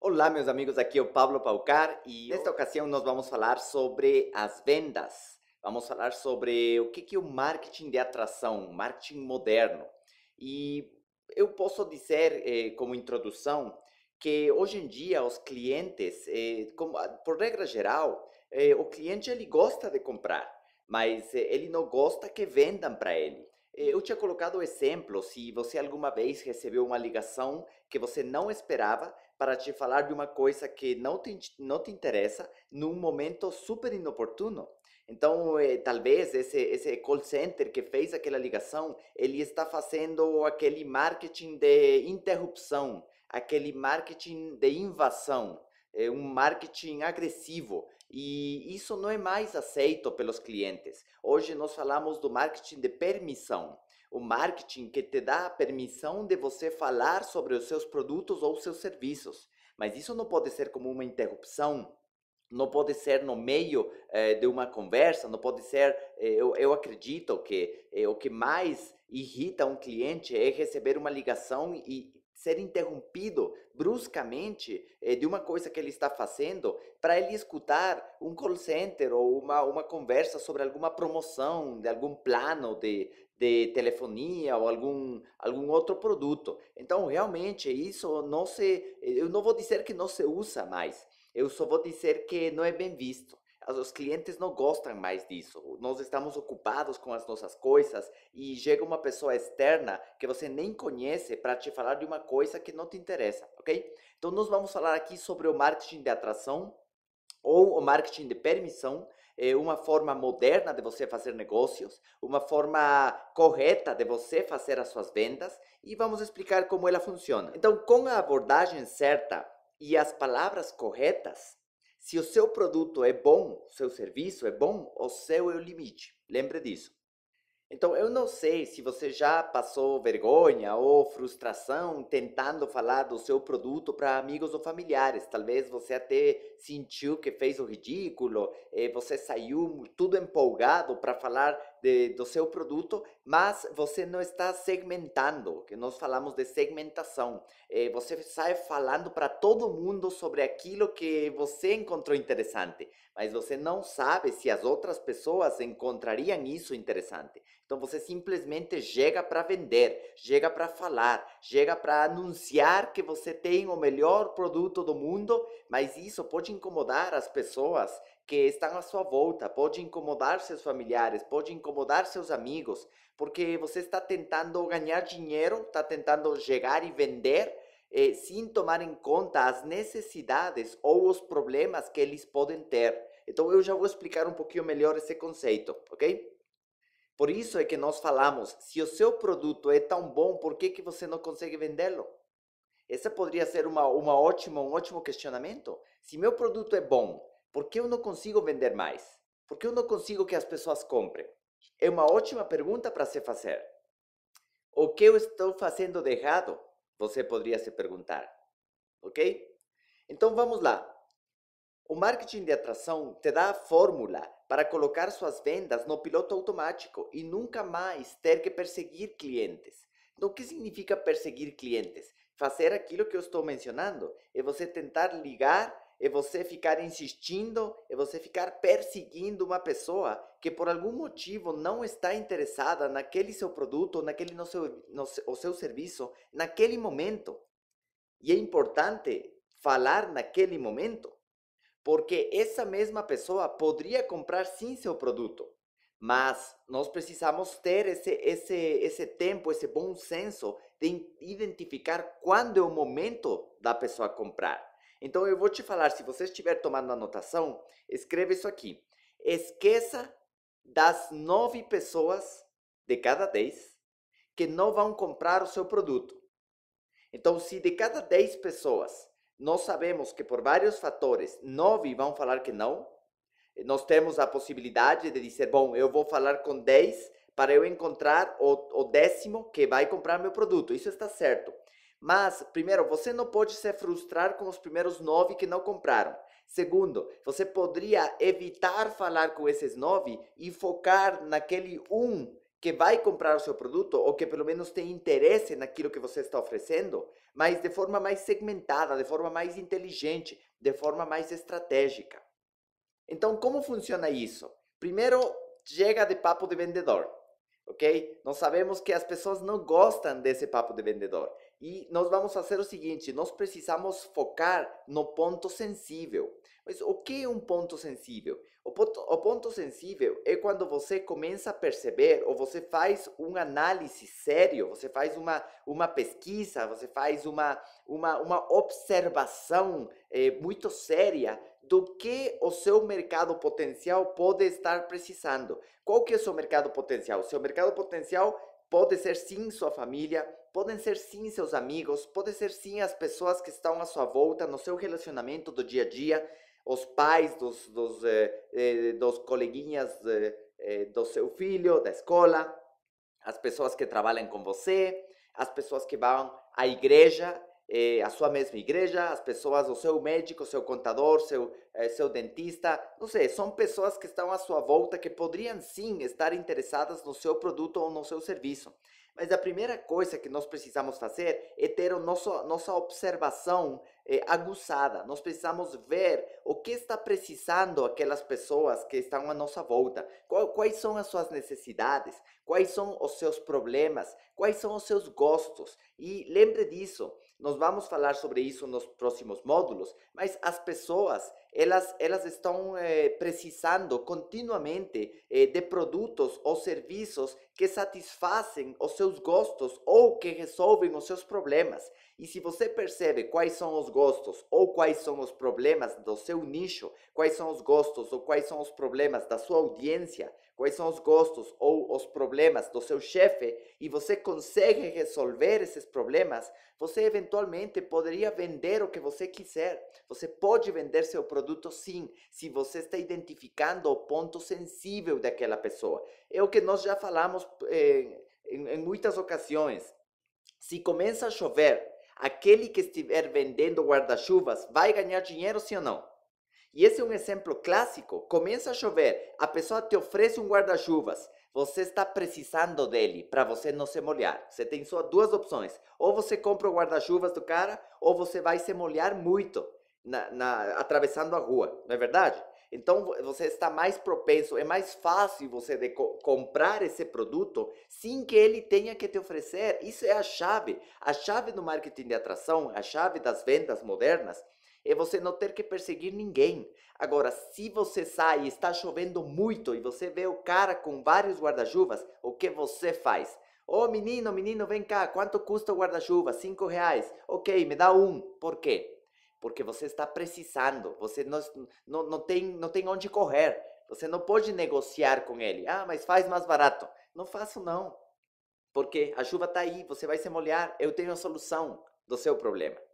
Olá, meus amigos, aqui é o Pablo Paucar e nesta ocasião nós vamos falar sobre as vendas. Vamos falar sobre o que é o marketing de atração, marketing moderno. E eu posso dizer, eh, como introdução, que hoje em dia os clientes, eh, como, ah, por regra geral, eh, o cliente ele gosta de comprar, mas eh, ele não gosta que vendam para ele. Eu tinha colocado o exemplo, se você alguma vez recebeu uma ligação que você não esperava para te falar de uma coisa que não te, não te interessa num momento super inoportuno. Então, talvez esse, esse call center que fez aquela ligação, ele está fazendo aquele marketing de interrupção, aquele marketing de invasão, é um marketing agressivo. E isso não é mais aceito pelos clientes. Hoje nós falamos do marketing de permissão. O marketing que te dá a permissão de você falar sobre os seus produtos ou seus serviços. Mas isso não pode ser como uma interrupção não pode ser no meio eh, de uma conversa, não pode ser. Eh, eu, eu, acredito que eh, o que mais irrita um cliente é receber uma ligação e ser interrompido bruscamente eh, de uma coisa que ele está fazendo para ele escutar um call center ou uma, uma conversa sobre alguma promoção de algum plano de, de telefonia ou algum, algum outro produto. Então, realmente, isso não se. Eu não vou dizer que não se usa mais, eu só vou dizer que não é bem visto os clientes não gostam mais disso. Nós estamos ocupados com as nossas coisas e chega uma pessoa externa que você nem conhece para te falar de uma coisa que não te interessa, ok? Então, nós vamos falar aqui sobre o marketing de atração ou o marketing de permissão é uma forma moderna de você fazer negócios, uma forma correta de você fazer as suas vendas e vamos explicar como ela funciona. Então, com a abordagem certa e as palavras corretas, se o seu produto é bom, o seu serviço é bom, o seu é o limite. Lembre disso. Então, eu não sei se você já passou vergonha ou frustração tentando falar do seu produto para amigos ou familiares. Talvez você até sentiu que fez o ridículo, eh, você saiu tudo empolgado para falar de, do seu produto, mas você não está segmentando, que nós falamos de segmentação. É, você sai falando para todo mundo sobre aquilo que você encontrou interessante, mas você não sabe se as outras pessoas encontrariam isso interessante. Então você simplesmente chega para vender, chega para falar, chega para anunciar que você tem o melhor produto do mundo, mas isso pode incomodar as pessoas que estão à sua volta, pode incomodar seus familiares, pode incomodar seus amigos, porque você está tentando ganhar dinheiro, está tentando chegar e vender eh, sem tomar em conta as necessidades ou os problemas que eles podem ter. Então eu já vou explicar um pouquinho melhor esse conceito, ok? Por isso é que nós falamos, se o seu produto é tão bom, por que, que você não consegue vendê-lo? Essa poderia ser uma, uma ótima, um ótimo questionamento. Se meu produto é bom, por que eu não consigo vender mais? Por que eu não consigo que as pessoas comprem? É uma ótima pergunta para se fazer. O que eu estou fazendo de errado? Você poderia se perguntar. Ok? Então vamos lá. O marketing de atração te dá a fórmula para colocar suas vendas no piloto automático e nunca mais ter que perseguir clientes. Então, o que significa perseguir clientes? Fazer aquilo que eu estou mencionando é você tentar ligar é você ficar insistindo, é você ficar perseguindo uma pessoa que por algum motivo não está interessada naquele seu produto, naquele no seu, no, o seu serviço, naquele momento. E é importante falar naquele momento, porque essa mesma pessoa poderia comprar sim seu produto, mas nós precisamos ter esse, esse, esse tempo, esse bom senso de identificar quando é o momento da pessoa comprar. Então eu vou te falar, se você estiver tomando anotação, escreve isso aqui. Esqueça das nove pessoas de cada dez que não vão comprar o seu produto. Então, se de cada dez pessoas nós sabemos que por vários fatores nove vão falar que não, nós temos a possibilidade de dizer, bom, eu vou falar com dez para eu encontrar o, o décimo que vai comprar meu produto. Isso está certo. Mas, primeiro, você não pode se frustrar com os primeiros nove que não compraram. Segundo, você poderia evitar falar com esses nove e focar naquele um que vai comprar o seu produto ou que pelo menos tem interesse naquilo que você está oferecendo, mas de forma mais segmentada, de forma mais inteligente, de forma mais estratégica. Então, como funciona isso? Primeiro, chega de papo de vendedor, ok? Nós sabemos que as pessoas não gostam desse papo de vendedor. E nós vamos fazer o seguinte: nós precisamos focar no ponto sensível. Mas o que é um ponto sensível? O ponto, o ponto sensível é quando você começa a perceber ou você faz uma análise sério, você faz uma, uma pesquisa, você faz uma, uma, uma observação é, eh, muito séria do que o seu mercado potencial pode estar precisando. Qual que é o seu mercado potencial? O seu mercado potencial Pode ser sim sua família, podem ser sim seus amigos, podem ser sim as pessoas que estão à sua volta no seu relacionamento do dia a dia, os pais dos, dos, eh, eh dos coleguinhas eh, eh, do seu filho, da escola, as pessoas que trabalham com você, as pessoas que vão à igreja, eh, a sua mesma igreja, as pessoas, o seu médico, seu contador, seu, eh, seu dentista, não sei, são pessoas que estão à sua volta que poderiam sim estar interessadas no seu produto ou no seu serviço. Mas a primeira coisa que nós precisamos fazer é ter a nossa, nossa observação eh, aguçada. Nós precisamos ver o que está precisando aquelas pessoas que estão à nossa volta. Quais são as suas necessidades? Quais são os seus problemas? Quais são os seus gostos? E lembre disso. Nós vamos falar sobre isso nos próximos módulos, mas as pessoas elas, elas estão eh, precisando continuamente eh, de produtos ou serviços que satisfazem os seus gostos ou que resolvem os seus problemas. E se você percebe quais são os gostos ou quais são os problemas do seu nicho, quais são os gostos ou quais são os problemas da sua audiência, quais são os gostos ou os problemas do seu chefe e você consegue resolver esses problemas, você eventualmente poderia vender o que você quiser. Você pode vender seu produto sim, se você está identificando o ponto sensível daquela pessoa. É o que nós já falamos eh, em, em muitas ocasiões. Se começa a chover Aquele que estiver vendendo guarda-chuvas vai ganhar dinheiro sim ou não? E esse é um exemplo clássico. Começa a chover, a pessoa te oferece um guarda-chuvas. Você está precisando dele para você não se molhar. Você tem só duas opções: ou você compra o guarda-chuvas do cara, ou você vai se molhar muito na, na, atravessando a rua, não é verdade? Então você está mais propenso, é mais fácil você de co comprar esse produto sem que ele tenha que te oferecer. Isso é a chave. A chave do marketing de atração, a chave das vendas modernas é você não ter que perseguir ninguém. Agora, se você sai e está chovendo muito e você vê o cara com vários guarda-chuvas, o que você faz? Ô oh, menino, menino, vem cá, quanto custa o guarda-chuva? Cinco reais. Ok, me dá um. Por quê? porque você está precisando, você não, não, não, tem, não tem onde correr, você não pode negociar com ele. Ah, mas faz mais barato. Não faço não, porque a chuva está aí, você vai se molhar, eu tenho a solução do seu problema.